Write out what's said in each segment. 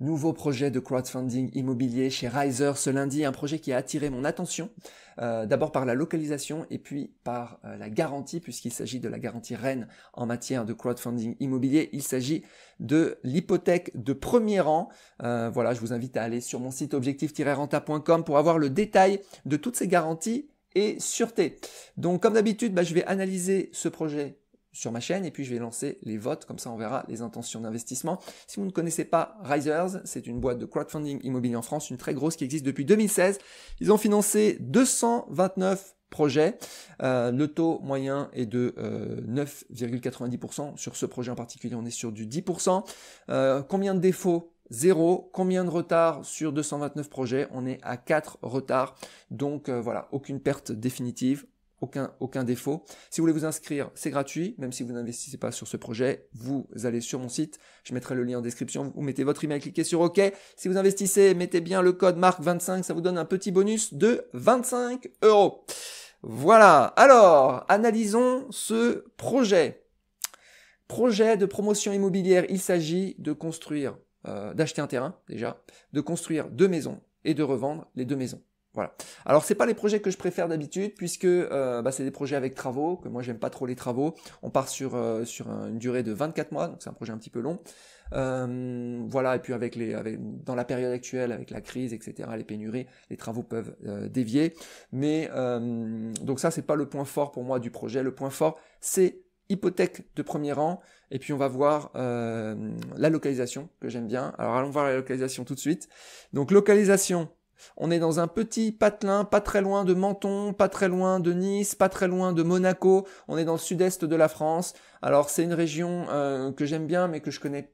Nouveau projet de crowdfunding immobilier chez Riser ce lundi, un projet qui a attiré mon attention, euh, d'abord par la localisation et puis par euh, la garantie, puisqu'il s'agit de la garantie reine en matière de crowdfunding immobilier. Il s'agit de l'hypothèque de premier rang. Euh, voilà, je vous invite à aller sur mon site objectif-renta.com pour avoir le détail de toutes ces garanties et sûreté. Donc comme d'habitude, bah, je vais analyser ce projet sur ma chaîne et puis je vais lancer les votes, comme ça on verra les intentions d'investissement. Si vous ne connaissez pas Risers, c'est une boîte de crowdfunding immobilier en France, une très grosse qui existe depuis 2016. Ils ont financé 229 projets. Euh, le taux moyen est de 9,90%. Euh, sur ce projet en particulier, on est sur du 10%. Euh, combien de défauts 0. Combien de retards sur 229 projets On est à 4 retards. Donc voilà, aucune perte définitive aucun, aucun défaut. Si vous voulez vous inscrire, c'est gratuit, même si vous n'investissez pas sur ce projet, vous allez sur mon site, je mettrai le lien en description, vous mettez votre email, cliquez sur OK. Si vous investissez, mettez bien le code marc 25, ça vous donne un petit bonus de 25 euros. Voilà, alors, analysons ce projet. Projet de promotion immobilière, il s'agit de construire, euh, d'acheter un terrain déjà, de construire deux maisons et de revendre les deux maisons. Voilà. Alors c'est pas les projets que je préfère d'habitude puisque euh, bah, c'est des projets avec travaux que moi j'aime pas trop les travaux. On part sur euh, sur une durée de 24 mois donc c'est un projet un petit peu long. Euh, voilà et puis avec les avec, dans la période actuelle avec la crise etc les pénuries les travaux peuvent dévier. Mais donc ça c'est pas le point fort pour moi du projet. Le point fort c'est hypothèque de premier rang et puis on va voir la localisation que j'aime bien. Alors allons voir la localisation tout de suite. Donc localisation on est dans un petit patelin, pas très loin de Menton, pas très loin de Nice, pas très loin de Monaco. On est dans le sud-est de la France. Alors c'est une région euh, que j'aime bien, mais que je connais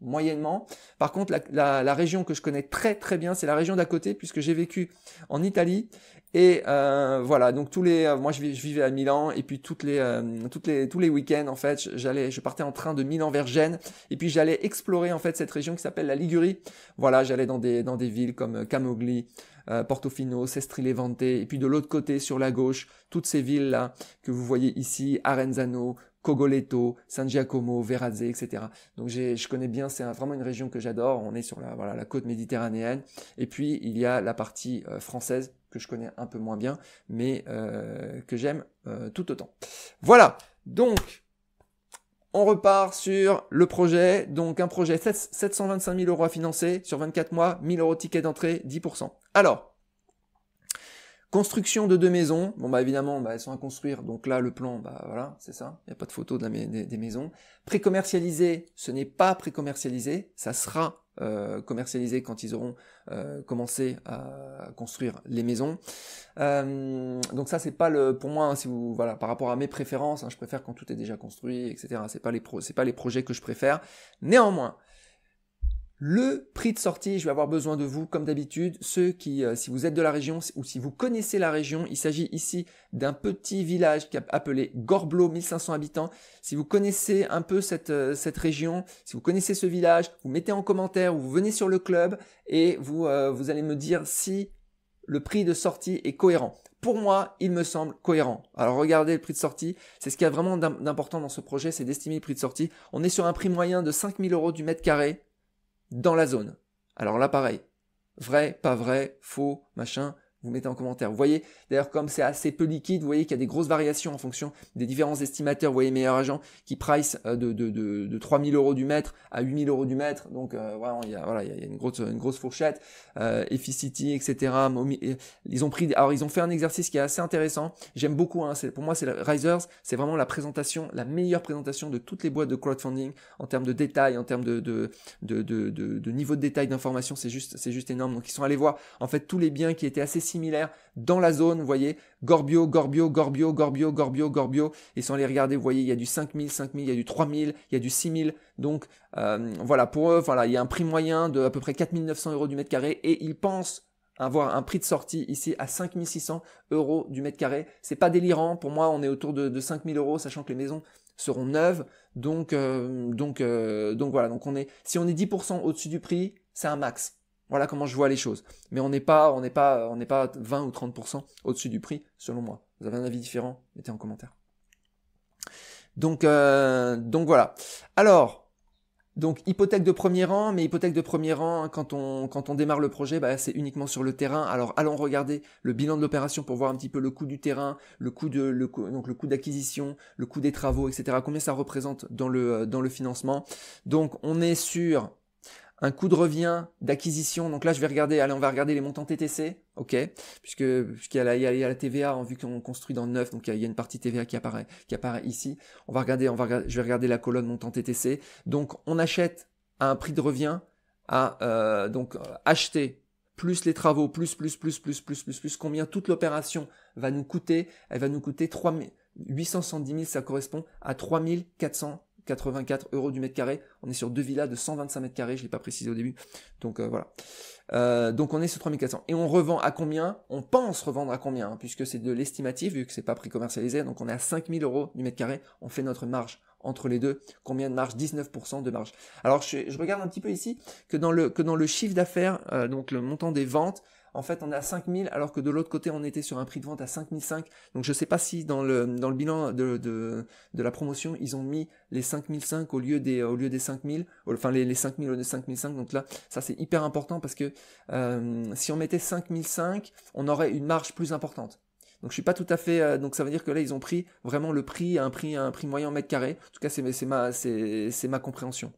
moyennement. Par contre, la, région que je connais très très bien, c'est la région d'à côté, puisque j'ai vécu en Italie. Et euh, voilà, donc tous les, euh, moi je, vivais à Milan, et puis toutes les, euh, les, tous les week-ends en fait, j'allais, je partais en train de Milan vers Gênes, et puis j'allais explorer en fait cette région qui s'appelle la Ligurie. Voilà, j'allais dans des, dans des villes comme euh, Camogli, Portofino, Sestri-Levante, et puis de l'autre côté sur la gauche, toutes ces villes là que vous voyez ici, Arenzano, Cogoleto, San Giacomo, Verazze, etc. Donc je connais bien, c'est vraiment une région que j'adore. On est sur la, la côte méditerranéenne. Et puis il y a la partie euh, française que je connais un peu moins bien, mais euh, que j'aime euh, tout autant. Voilà, donc on repart sur le projet. Donc un projet 725 000 euros à financer sur 24 mois, 1000 euros ticket d'entrée, 10%. Alors, Construction de deux maisons. Bon, bah évidemment, bah, elles sont à construire. Donc là, le plan, bah voilà, c'est ça. Il n'y a pas de photo des, maisons. Pré-commercialisé, ce n'est pas pré-commercialisé. Ça sera euh, commercialisé quand ils auront euh, commencé à construire les maisons. Euh, donc ça, c'est pas le, pour moi, hein, si vous, voilà, par rapport à mes préférences, hein, je préfère quand tout est déjà construit, etc. C'est pas les c'est pas les projets que je préfère. Néanmoins, le prix de sortie, je vais avoir besoin de vous comme d'habitude. Ceux qui, euh, si vous êtes de la région ou si vous connaissez la région, il s'agit ici d'un petit village appelé Gorblo, 1500 habitants. Si vous connaissez un peu cette, euh, cette région, si vous connaissez ce village, vous mettez en commentaire ou vous venez sur le club et vous, euh, vous allez me dire si le prix de sortie est cohérent. Pour moi, il me semble cohérent. Alors regardez le prix de sortie, c'est ce qu'il y a vraiment d'important dans ce projet, c'est d'estimer le prix de sortie. On est sur un prix moyen de 5000 euros du mètre carré dans la zone. Alors là, pareil. Vrai, pas vrai, faux, machin vous mettez en commentaire. Vous voyez, d'ailleurs, comme c'est assez peu liquide, vous voyez qu'il y a des grosses variations en fonction des différents estimateurs. Vous voyez, meilleur agent qui price euh, de, de, de, 3000 euros du mètre à 8000 euros du mètre. Donc, euh, voilà, il y a, voilà, il y une grosse, une grosse fourchette. Euh, Efficity, etc. Ils ont pris, alors, ils ont fait un exercice qui est assez intéressant. J'aime beaucoup, hein, pour moi, c'est Risers. C'est vraiment la présentation, la meilleure présentation de toutes les boîtes de crowdfunding en termes de détails, en termes de, de, de, de niveau de détail d'information. C'est juste, c'est juste énorme. Donc, ils sont allés voir, en fait, tous les biens qui étaient assez similaires similaires dans la zone, vous voyez, Gorbio, Gorbio, Gorbio, Gorbio, Gorbio, Gorbio, et sans les regarder, vous voyez, il y a du 5000, 5000, il y a du 3000, il y a du 6000, donc euh, voilà, pour eux, voilà, il y a un prix moyen de à peu près 4900 euros du mètre carré, et ils pensent avoir un prix de sortie ici à 5600 euros du mètre carré. C'est pas délirant. Pour moi, on est autour de, 5000 euros, sachant que les maisons seront neuves. Donc, euh, donc, euh, donc voilà. Donc on est, si on est 10% au-dessus du prix, c'est un max. Voilà comment je vois les choses. Mais on n'est pas, on n'est pas, on n'est pas 20 ou 30% au-dessus du prix, selon moi. Vous avez un avis différent Mettez en commentaire. Donc, euh, donc voilà. Alors, donc hypothèque de premier rang, mais hypothèque de premier rang, quand on, quand on démarre le projet, bah, c'est uniquement sur le terrain. Alors allons regarder le bilan de l'opération pour voir un petit peu le coût du terrain, le coût de le donc le coût d'acquisition, le coût des travaux, etc. Combien ça représente dans le dans le financement. Donc on est sur un coût de revient d'acquisition. Donc là, je vais regarder, allez, on va regarder les montants TTC, ok, puisque puisqu'il y, a la TVA, vu qu'on construit dans neuf, donc il y, a, une partie TVA qui apparaît, qui apparaît ici. On va regarder, on va je vais regarder la colonne montant TTC. Donc on achète à un prix de revient à euh, donc euh, acheter plus les travaux, plus, plus, plus, plus, plus, plus, plus, combien toute l'opération va nous coûter, elle va nous coûter 870 000, ça correspond à 3 400 84 euros du mètre carré. On est sur deux villas de 125 mètres carrés, je l'ai pas précisé au début. Donc euh, voilà. Euh, donc on est sur 3400. Et on revend à combien On pense revendre à combien, hein, puisque c'est de l'estimatif, vu que c'est pas prix commercialisé Donc on est à 5000 euros du mètre carré. On fait notre marge entre les deux. Combien de marge 19% de marge. Alors je, regarde un petit peu ici que dans le, que dans le chiffre d'affaires, euh, donc le montant des ventes, en fait on est à 5000 alors que de l'autre côté on était sur un prix de vente à 5005. Donc je ne sais pas si dans le, dans le bilan de, la promotion ils ont mis les 5005 au lieu des, au lieu des 5000, enfin les, les 5000 au lieu des 5005. Donc là ça c'est hyper important parce que euh, si on mettait 5005 on aurait une marge plus importante. Donc je suis pas tout à fait. Euh, donc ça veut dire que là ils ont pris vraiment le prix, un prix, un prix moyen mètre carré. En tout cas c'est ma, ma compréhension.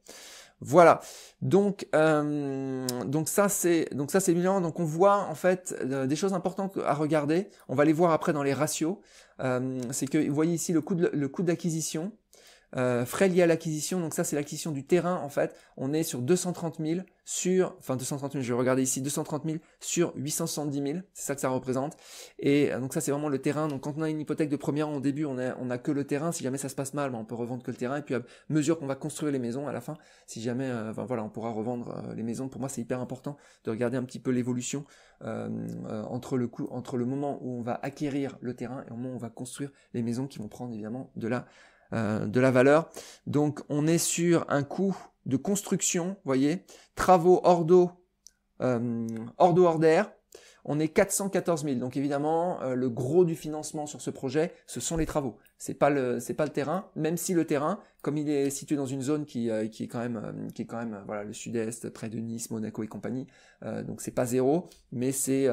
Voilà. Donc, euh, donc ça c'est donc ça c'est bilan. Donc on voit en fait euh, des choses importantes à regarder. On va les voir après dans les ratios. Euh, c'est que vous voyez ici le coût le coût d'acquisition. Euh, frais liés à l'acquisition, donc ça c'est l'acquisition du terrain en fait, on est sur 230 000 sur, enfin 230 000, je vais regarder ici, 230 000 sur 870 000, c'est ça que ça représente. Et euh, donc ça c'est vraiment le terrain, donc quand on a une hypothèque de première au début, on a, on a que le terrain, si jamais ça se passe mal, ben, on peut revendre que le terrain, et puis à mesure qu'on va construire les maisons, à la fin, si jamais, euh, voilà, on pourra revendre euh, les maisons, pour moi c'est hyper important de regarder un petit peu l'évolution entre, le coup, entre le moment où on va acquérir le terrain et au moment où on va construire les maisons qui vont prendre évidemment de la euh, de la valeur. Donc on est sur un coût de construction, voyez, travaux hors d'eau, hors d'eau hors d'air, on est 414 000. Donc évidemment, euh, le gros du financement sur ce projet, ce sont les travaux. C'est pas le, c'est pas le terrain. Même si le terrain, comme il est situé dans une zone qui, euh, qui est quand même, euh, qui est quand même, voilà, le Sud-Est, près de Nice, Monaco et compagnie. donc c'est pas zéro, mais c'est,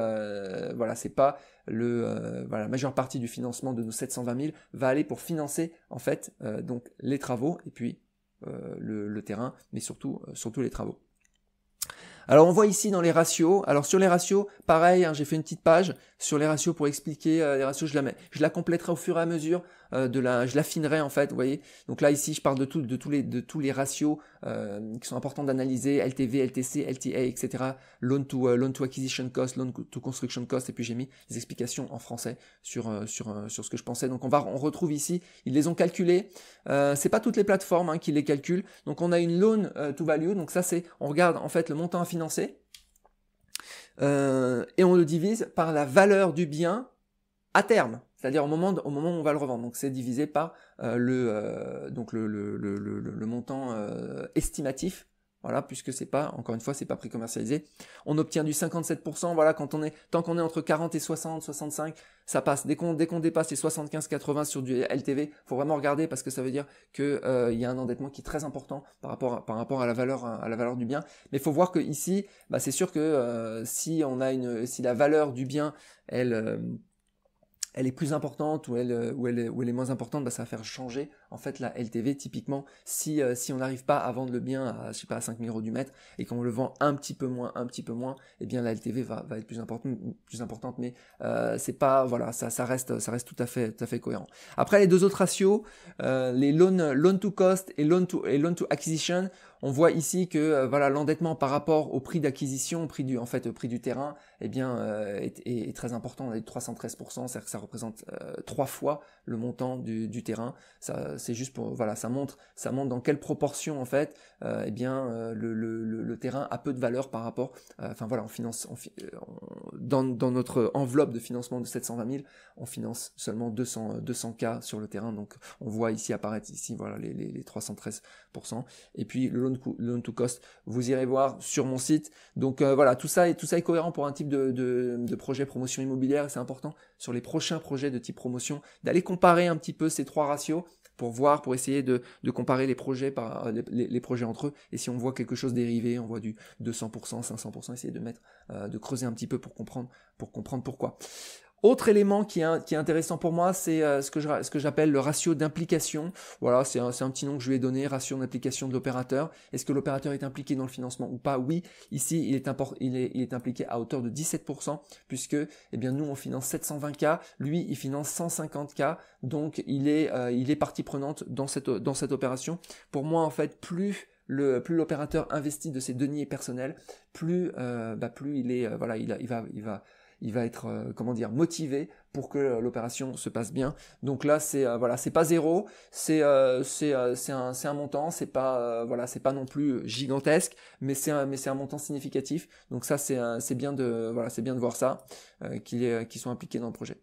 voilà, c'est pas le, la majeure partie du financement de nos 720 000 va aller pour financer en fait donc les travaux et puis le, le terrain, mais surtout, surtout les travaux. Alors on voit ici dans les ratios, alors sur les ratios, pareil, hein, j'ai fait une petite page sur les ratios pour expliquer euh, les ratios, je la, je la compléterai au fur et à mesure, euh, de la, je l'affinerai en fait, vous voyez. Donc là ici je parle de, tous, les, de tous les ratios euh, qui sont importants d'analyser, LTV, LTC, LTA, etc. Loan to, to acquisition cost, loan to construction cost, et puis j'ai mis des explications en français sur, sur, sur ce que je pensais. Donc on, va, on retrouve ici, ils les ont calculés, c'est pas toutes les plateformes hein, qui les calculent, donc on a une loan to value, donc ça c'est, on regarde en fait le montant à euh, et on le divise par la valeur du bien à terme, c'est-à-dire au moment, au moment où on va le revendre. Donc c'est divisé par euh, le, euh, donc le montant estimatif voilà, puisque c'est pas, encore une fois, c'est pas pré-commercialisé. On obtient du 57%, voilà, quand on est, tant qu'on est entre 40 et 60, 65, ça passe. Dès qu'on, qu'on dépasse les 75, 80 sur du LTV, faut vraiment regarder parce que ça veut dire que, euh, il y a un endettement qui est très important par rapport à, par rapport à la valeur, à la valeur du bien. Mais il faut voir que ici, bah, c'est sûr que, euh, si on a une, si la valeur du bien, elle, euh, elle est plus importante ou elle, euh, ou elle, euh, elle est moins importante, bah, ça va faire changer en fait la LTV typiquement. Si, euh, si on n'arrive pas à vendre le bien à, je pas, à 5000 euros du mètre et qu'on le vend un petit peu moins, un petit peu moins, eh bien la LTV va, être plus importante, plus importante mais c'est pas, voilà, ça, ça, reste, ça reste tout à fait, tout à fait cohérent. Après les deux autres ratios, les loan, loan to cost et loan to, et loan to acquisition, on voit ici que euh, voilà l'endettement par rapport au prix d'acquisition, prix du en fait prix du terrain, eh bien euh, est, très important. On a de 313%, c'est-à-dire que ça représente euh, trois fois le montant du, terrain. Ça c'est juste pour voilà ça montre ça montre dans quelle proportion en fait eh bien le, terrain a peu de valeur par rapport. Enfin voilà on finance dans, notre enveloppe de financement de 720 000, on finance seulement 200 200 k sur le terrain. Donc on voit ici apparaître ici voilà les, les, 313%. Et puis le loan, to cost. Vous irez voir sur mon site. Donc euh, voilà, tout ça, est, tout ça est cohérent pour un type de, de, projet promotion immobilière c'est important sur les prochains projets de type promotion d'aller comparer un petit peu ces trois ratios pour voir, pour essayer de, comparer les projets, par, les, projets entre eux. Et si on voit quelque chose dérivé, on voit du 200%, 500%, essayer de mettre, euh, de creuser un petit peu pour comprendre, pour comprendre pourquoi. Autre élément qui est, intéressant pour moi, c'est euh, ce que j'appelle le ratio d'implication. Voilà, c'est un, petit nom que je lui ai donné, ratio d'implication de l'opérateur. Est-ce que l'opérateur est impliqué dans le financement ou pas Oui, ici, il est, il, est, impliqué à hauteur de 17%, puisque eh bien, nous, on finance 720K, lui, il finance 150K, donc il est, euh, il est partie prenante dans cette, dans cette opération. Pour moi, en fait, plus le, plus l'opérateur investit de ses deniers personnels, plus, euh, bah, plus il est, voilà, il, il va il va être euh, comment dire motivé pour que euh, l'opération se passe bien. Donc là c'est euh, voilà c'est pas zéro, c'est c'est un, un montant, c'est pas voilà c'est pas non plus gigantesque, mais c'est un mais c'est un montant significatif. Donc ça c'est c'est bien de voilà c'est bien de voir ça qu'ils sont impliqués dans le projet.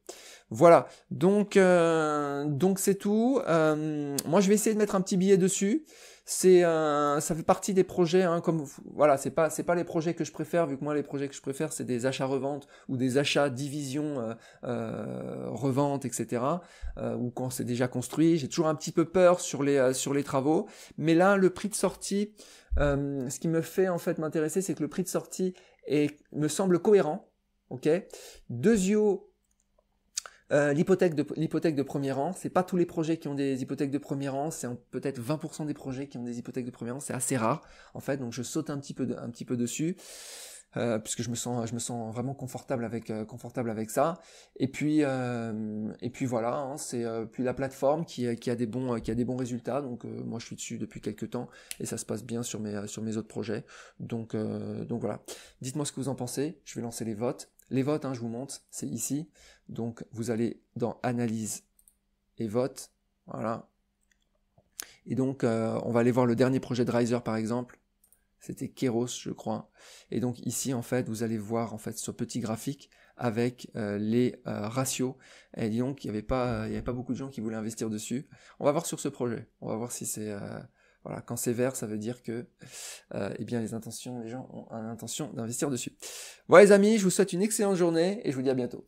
Voilà donc donc c'est tout. moi je vais essayer de mettre un petit billet dessus c'est un, ça fait partie des projets. Hein, comme voilà, c'est pas c'est pas les projets que je préfère vu que moi les projets que je préfère c'est des achats reventes ou des achats division euh, euh revente etc. Euh, ou quand c'est déjà construit. J'ai toujours un petit peu peur sur les euh, sur les travaux. Mais là le prix de sortie, ce qui me fait en fait m'intéresser c'est que le prix de sortie est, me semble cohérent. Ok, yeux euh, l'hypothèque de l'hypothèque de premier rang, c'est pas tous les projets qui ont des hypothèques de premier rang, c'est peut-être 20% des projets qui ont des hypothèques de premier rang, c'est assez rare en fait, donc je saute un petit peu un petit peu dessus. Euh, puisque je me sens je me sens vraiment confortable avec euh, confortable avec ça et puis et puis voilà hein, c'est puis la plateforme qui, qui a des bons qui a des bons résultats donc moi je suis dessus depuis quelques temps et ça se passe bien sur mes sur mes autres projets donc donc voilà dites-moi ce que vous en pensez je vais lancer les votes les votes hein, je vous montre c'est ici donc vous allez dans Analyse et Vote. Voilà. Et donc euh, on va aller voir le dernier projet de Riser par exemple. C'était Keros, je crois. Et donc ici en fait vous allez voir en fait ce petit graphique avec euh, les euh, ratios. Et donc il n'y avait pas il y avait pas beaucoup de gens qui voulaient investir dessus. On va voir sur ce projet. On va voir si c'est voilà, quand c'est vert, ça veut dire que eh bien les intentions, les gens ont l'intention d'investir dessus. Voilà les amis, je vous souhaite une excellente journée et je vous dis à bientôt.